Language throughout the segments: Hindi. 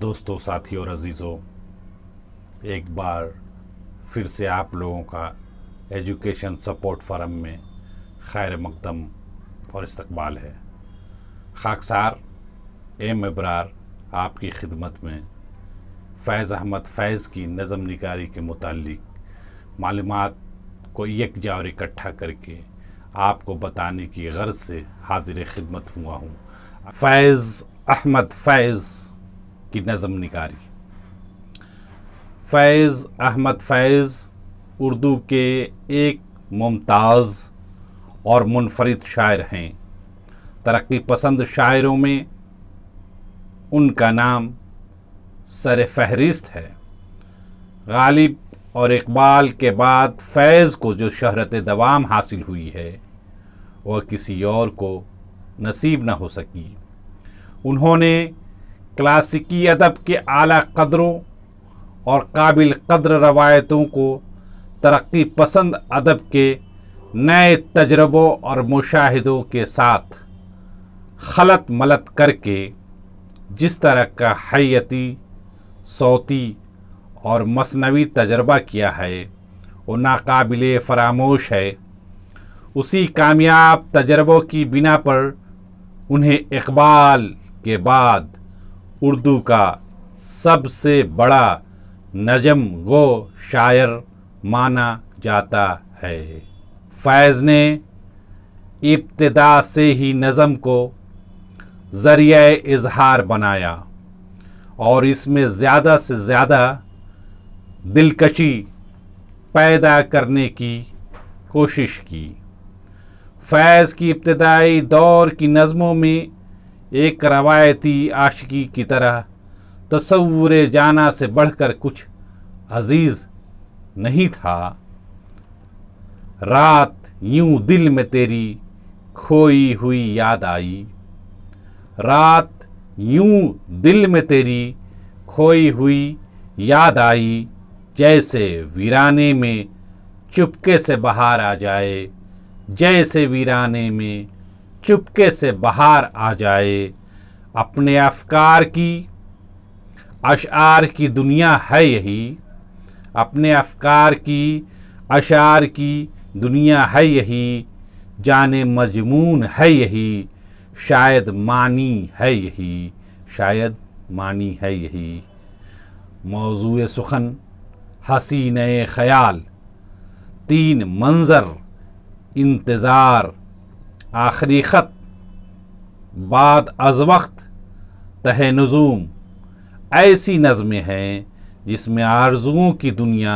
दोस्तों साथियों और अजीज़ों एक बार फिर से आप लोगों का एजुकेशन सपोर्ट फॉरम में खैर मकदम और इस्तकबाल है खाकसार एम इब्रार आपकी खिदमत में फैज़ अहमद फैज़ की नज़म निकारी के मतलब मालूम को यकजा और इकट्ठा करके आपको बताने की गर्ज से हाजिर खिदमत हुआ हूँ फैज़ अहमद फैज़ की नज़म निकारी फैज़ अहमद फैज़ उर्दू के एक मुमताज़ और मुनफरद शायर हैं तरक्की पसंद शायरों में उनका नाम सर फहरिस्त है गालिब और इकबाल के बाद फैज़ को जो शहरत दवाम हासिल हुई है वह किसी और को नसीब न हो सकी उन्होंने क्लासिकी अदब के आला कदरों और काबिल कदर रवायतों को तरक्की पसंद अदब के नए तजर्बों और मुशाहिदों के साथ खलत मलत करके जिस तरह का हैती सौती और मसनवी तजर्बा किया है वो नाकबिल फरामोश है उसी कामयाब तजर्बों की बिना पर उन्हें इकबाल के बाद उर्दू का सबसे बड़ा नजम गो शायर माना जाता है फैज़ ने इब्तदा से ही नज़म को ज़रिए इजहार बनाया और इसमें ज़्यादा से ज़्यादा दिलकशी पैदा करने की कोशिश की फैज़ की इब्तदाई दौर की नज़मों में एक रवायती आशिकी की तरह तस्वूर जाना से बढ़कर कुछ अजीज नहीं था रात यूं दिल में तेरी खोई हुई याद आई रात यूं दिल में तेरी खोई हुई याद आई जैसे वीराने में चुपके से बाहर आ जाए जैसे वीराने में चुपके से बाहर आ जाए अपने अफकार की अशार की दुनिया है यही अपने अफकार की अशार की दुनिया है यही जाने मजमून है यही शायद मानी है यही शायद मानी है यही मौजू सुखन हसीन ख़याल तीन मंज़र इंतज़ार आखिरी ख़त बाद अज वक्त तह नज़ूम ऐसी नज़में हैं जिसमें आरजुओं की दुनिया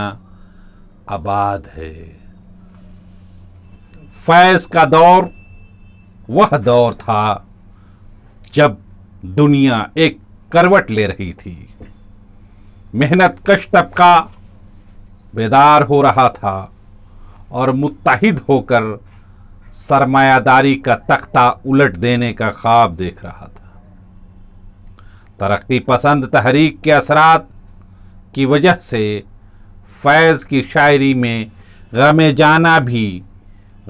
आबाद है फैज़ का दौर वह दौर था जब दुनिया एक करवट ले रही थी मेहनत कश तबका बेदार हो रहा था और मुतहद होकर सरमायादारी का तख्ता उलट देने का ख्वाब देख रहा था तरक्की पसंद तहरीक के असरात की वजह से फैज़ की शायरी में गम जाना भी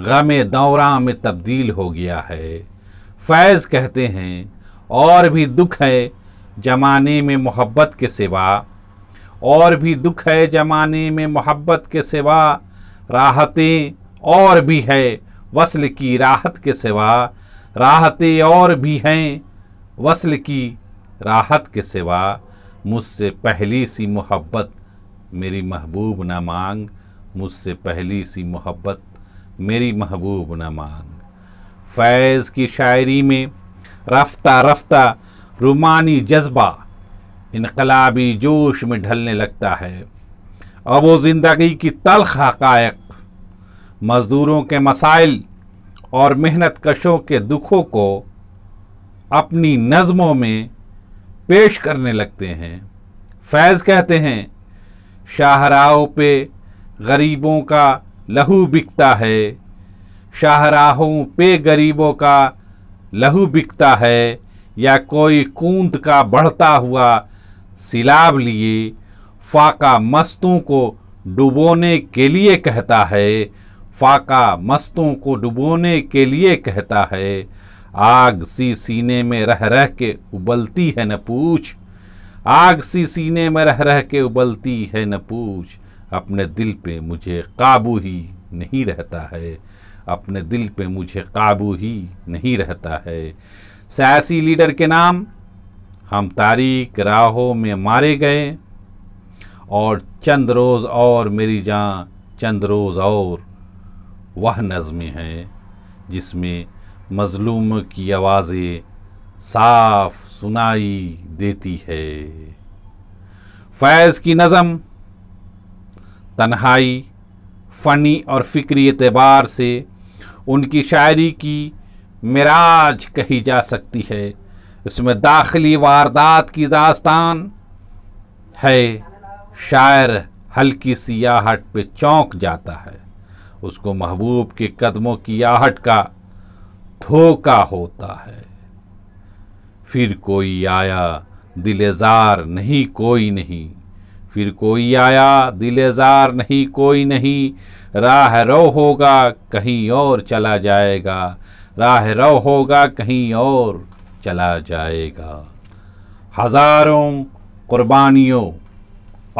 गम दौरा में तब्दील हो गया है फैज़ कहते हैं और भी दुख है जमाने में मोहब्बत के सिवा और भी दुख है जमाने में मोहब्बत के सिवा राहतें और भी है वसल की राहत के सिवा राहतें और भी हैं वसल की राहत के सिवा मुझसे पहली सी मोहब्बत मेरी महबूब न मांग मुझसे पहली सी मोहब्बत मेरी महबूब न मांग फैज़ की शायरी में रफ्ता रफ्ता रुमानी जज्बा इनकलाबी जोश में ढलने लगता है अब वो ज़िंदगी की तलख हक़ायक मज़दूरों के मसाइल और मेहनत कशों के दुखों को अपनी नज़मों में पेश करने लगते हैं फैज़ कहते हैं शाहराहों पे गरीबों का लहू बिकता है शाहराहों पे गरीबों का लहू बिकता है या कोई कूंद का बढ़ता हुआ सिलाब लिए फाका मस्तों को डुबोने के लिए कहता है फाका मस्तों को डुबोने के लिए कहता है आग सी सीने में रह रह के उबलती है न पूछ आग सी सीने में रह रह के उबलती है न पूछ अपने दिल पे मुझे काबू ही नहीं रहता है अपने दिल पे मुझे काबू ही नहीं रहता है सियासी लीडर के नाम हम तारीख राहों में मारे गए और चंद रोज़ और मेरी जान चंद रोज़ और वह नज़में हैं जिसमें मज़लूम की आवाज़ें साफ सुनाई देती है फैज़ की नज़म तन्हाई फ़नी और फ़िक्री एतबार से उनकी शायरी की मराज कही जा सकती है इसमें दाखिली वारदात की दास्तान है शायर हल्की सियाहट पे चौंक जाता है उसको महबूब के कदमों की आहट का धोखा होता है फिर कोई आया दिलेजार नहीं कोई नहीं फिर कोई आया दिलेजार नहीं कोई नहीं राह रो होगा कहीं और चला जाएगा राह रो होगा कहीं और चला जाएगा हजारों कुर्बानियों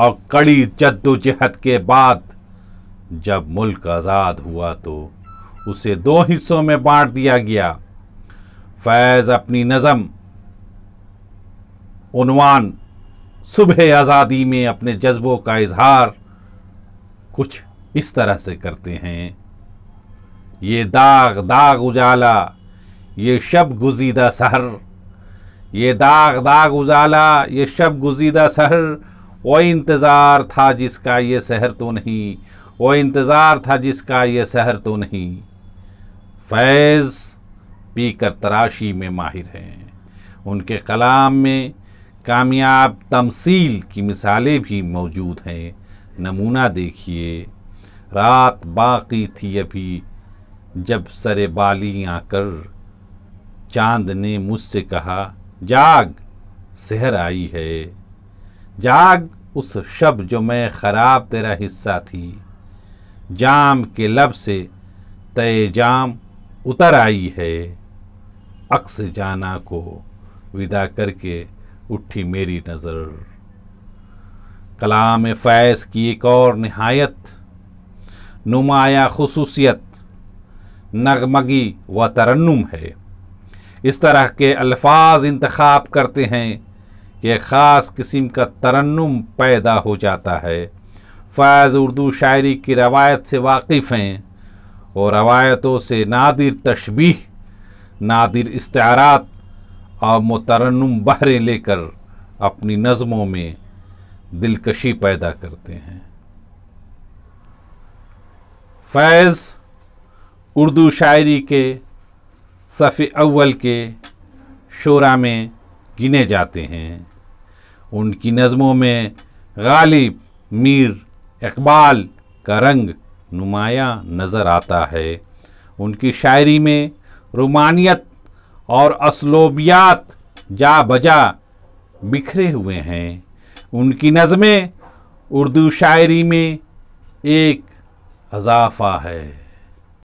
और कड़ी जद्दोजहद के बाद जब मुल्क आज़ाद हुआ तो उसे दो हिस्सों में बांट दिया गया फैज़ अपनी नज़म उनवान सुबह आज़ादी में अपने जज्बों का इजहार कुछ इस तरह से करते हैं ये दाग दाग उजाला ये शब गुजीदा सहर ये दाग दाग उजाला ये शब गुजीदा सहर वो इंतज़ार था जिसका ये सहर तो नहीं वो इंतज़ार था जिसका ये शहर तो नहीं फैज़ पी कर तराशी में माहिर हैं उनके कलाम में कामयाब तमसील की मिसालें भी मौजूद हैं नमूना देखिए रात बाकी थी अभी जब सरे बाली आकर चांद ने मुझसे कहा जाग सहर आई है जाग उस शब जो मैं ख़राब तेरा हिस्सा थी जाम के लब से तय जाम उतर आई है अक्स जाना को विदा करके उठी मेरी नज़र कलाम फैज़ की एक और नहायत नुमाया खसूसियत नगमगी व तरन्नुम है इस तरह के अल्फाज इंतखाब करते हैं कि ख़ास किस्म का तरन्नुम पैदा हो जाता है फैज़ उर्दू शायरी की रवायत से वाकिफ़ हैं और रवायतों से नादिर तशबी नादिर इस्तारात और मुतरनम बहरे लेकर अपनी नज़मों में दिलकशी पैदा करते हैं फैज़ उर्दू शायरी के सफ़े अव्वल के शोरा में गिने जाते हैं उनकी नज़मों में गालिब मीर इकबाल का रंग नुमाया नज़र आता है उनकी शायरी में रोमानियत और असलोबियात जा बजा बिखरे हुए हैं उनकी नज़में उर्दू शायरी में एक अजाफा है